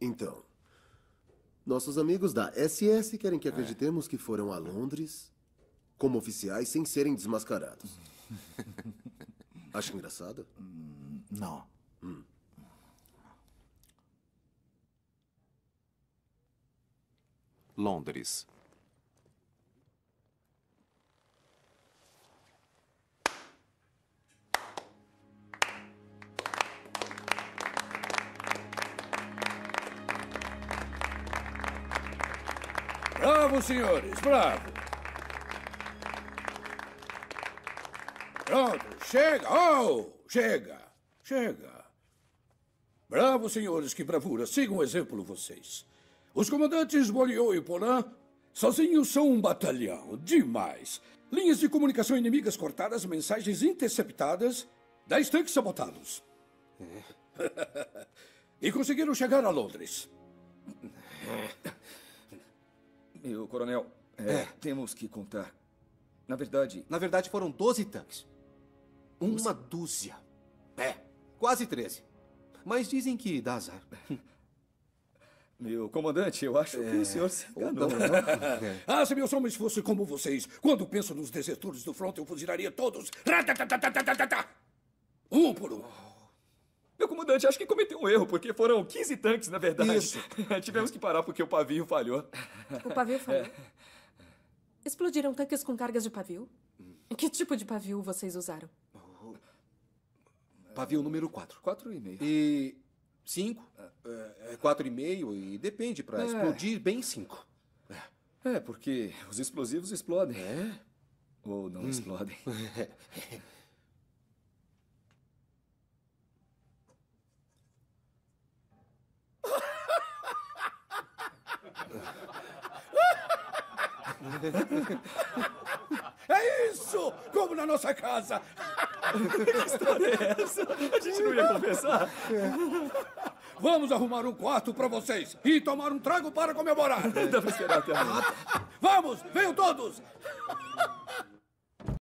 Então, nossos amigos da SS querem que acreditemos que foram a Londres como oficiais sem serem desmascarados. Acha engraçado? Hum, não. Hum. Londres, Bravo, senhores, bravo. Pronto, chega! Oh, chega! Chega! Bravo, senhores, que bravura! Sigam o exemplo vocês. Os comandantes Bolio e Polan sozinhos são um batalhão. Demais! Linhas de comunicação inimigas cortadas, mensagens interceptadas, dez tanques sabotados. É. e conseguiram chegar a Londres. É e o coronel. É, é. Temos que contar. Na verdade. Na verdade, foram 12 tanques. Uma assim? dúzia. É, quase 13. Mas dizem que dá azar. Meu comandante, eu acho é... que o é, senhor se enganou. Não, não. É. Ah, se meus homens fossem como vocês, quando penso nos desertores do front, eu fuzilaria todos. Um por um. Meu comandante, acho que cometeu um erro, porque foram 15 tanques, na verdade. Isso. Tivemos que parar porque o pavio falhou. O pavio falhou? É. Explodiram tanques com cargas de pavio? Hum. Que tipo de pavio vocês usaram? Pavio número 4. 4,5. E 5? É 4,5 é e depende, para é. explodir bem 5. É, porque os explosivos explodem. É? Ou não hum. explodem. É isso! Como na nossa casa! que história é essa? A gente não ia confessar? Vamos arrumar um quarto para vocês e tomar um trago para comemorar. esperar até Vamos! Venham todos!